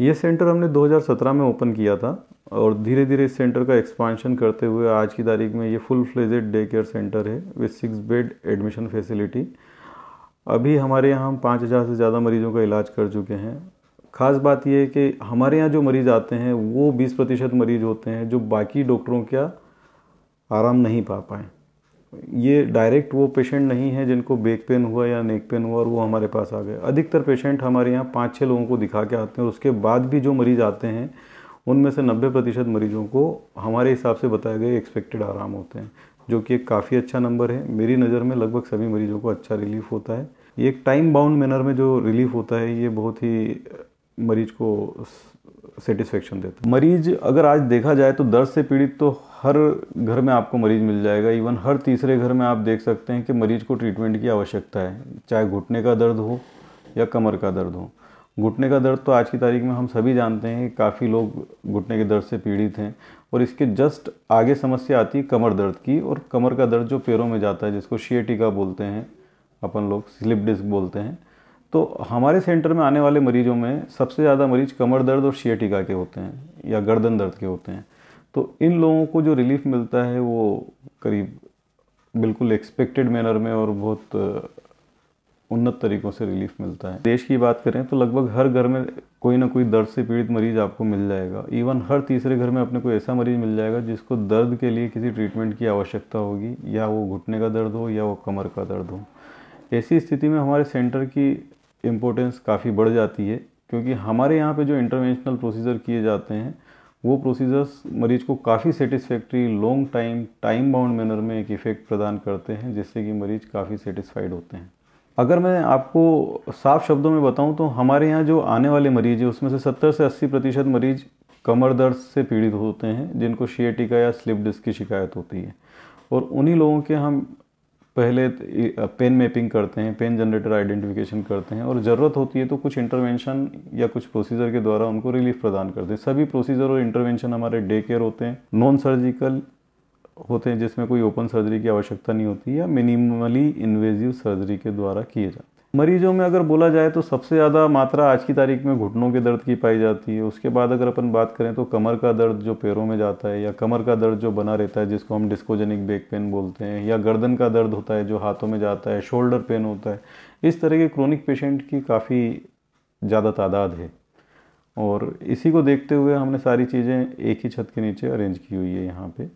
ये सेंटर हमने 2017 में ओपन किया था और धीरे धीरे इस सेंटर का एक्सपांशन करते हुए आज की तारीख में ये full fledged day care centre है with six bed admission facility अभी हमारे यहाँ हम पाँच हज़ार से ज़्यादा मरीज़ों का इलाज कर चुके हैं ख़ास बात यह है कि हमारे यहाँ जो मरीज़ आते हैं वो बीस प्रतिशत मरीज़ होते हैं जो बाकी डॉक्टरों का आराम नहीं पा पाएँ ये डायरेक्ट वो पेशेंट नहीं है जिनको बैक पेन हुआ या नेक पेन हुआ और वो हमारे पास आ गए अधिकतर पेशेंट हमारे यहाँ पाँच छः लोगों को दिखा के आते हैं और उसके बाद भी जो मरीज़ आते हैं उनमें से 90 प्रतिशत मरीजों को हमारे हिसाब से बताए गए एक्सपेक्टेड आराम होते हैं जो कि एक काफ़ी अच्छा नंबर है मेरी नज़र में लगभग सभी मरीजों को अच्छा रिलीफ होता है ये एक टाइम बाउंड मैनर में जो रिलीफ होता है ये बहुत ही मरीज को सेटिस्फेक्शन देता है मरीज अगर आज देखा जाए तो दर्द से पीड़ित तो हर घर में आपको मरीज मिल जाएगा इवन हर तीसरे घर में आप देख सकते हैं कि मरीज को ट्रीटमेंट की आवश्यकता है चाहे घुटने का दर्द हो या कमर का दर्द हो घुटने का दर्द तो आज की तारीख में हम सभी जानते हैं कि काफ़ी लोग घुटने के दर्द से पीड़ित हैं और इसके जस्ट आगे समस्या आती है कमर दर्द की और कमर का दर्द जो पैरों में जाता है जिसको शिएटिका बोलते हैं अपन लोग स्लिप डिस्क बोलते हैं तो हमारे सेंटर में आने वाले मरीजों में सबसे ज़्यादा मरीज कमर दर्द और शियटिका के होते हैं या गर्दन दर्द के होते हैं तो इन लोगों को जो रिलीफ मिलता है वो करीब बिल्कुल एक्सपेक्टेड मैनर में और बहुत उन्नत तरीक़ों से रिलीफ मिलता है देश की बात करें तो लगभग हर घर में कोई ना कोई दर्द से पीड़ित मरीज आपको मिल जाएगा इवन हर तीसरे घर में अपने को ऐसा मरीज मिल जाएगा जिसको दर्द के लिए किसी ट्रीटमेंट की आवश्यकता होगी या वो घुटने का दर्द हो या वो कमर का दर्द हो ऐसी स्थिति में हमारे सेंटर की इम्पोर्टेंस काफ़ी बढ़ जाती है क्योंकि हमारे यहाँ पे जो इंटरवेंशनल प्रोसीजर किए जाते हैं वो प्रोसीजर्स मरीज को काफ़ी satisfactory long time time bound manner में एक इफ़ेक्ट प्रदान करते हैं जिससे कि मरीज काफ़ी सेटिस्फाइड होते हैं अगर मैं आपको साफ शब्दों में बताऊं तो हमारे यहाँ जो आने वाले मरीज है उसमें से 70 से 80 प्रतिशत मरीज कमर दर्द से पीड़ित होते हैं जिनको शियटिका या स्लिप डिस्क की शिकायत होती है और उन्हीं लोगों के हम पहले पेन मैपिंग करते हैं पेन जनरेटर आइडेंटिफिकेशन करते हैं और ज़रूरत होती है तो कुछ इंटरवेंशन या कुछ प्रोसीजर के द्वारा उनको रिलीफ प्रदान करते हैं सभी प्रोसीजर और इंटरवेंशन हमारे डे केयर होते हैं नॉन सर्जिकल होते हैं जिसमें कोई ओपन सर्जरी की आवश्यकता नहीं होती या मिनिमली इन्वेजिव सर्जरी के द्वारा किए जाते हैं मरीजों में अगर बोला जाए तो सबसे ज़्यादा मात्रा आज की तारीख में घुटनों के दर्द की पाई जाती है उसके बाद अगर अपन बात करें तो कमर का दर्द जो पैरों में जाता है या कमर का दर्द जो बना रहता है जिसको हम डिस्कोजेनिक बैक पेन बोलते हैं या गर्दन का दर्द होता है जो हाथों में जाता है शोल्डर पेन होता है इस तरह के क्रोनिक पेशेंट की काफ़ी ज़्यादा तादाद है और इसी को देखते हुए हमने सारी चीज़ें एक ही छत के नीचे अरेंज की हुई है यहाँ पर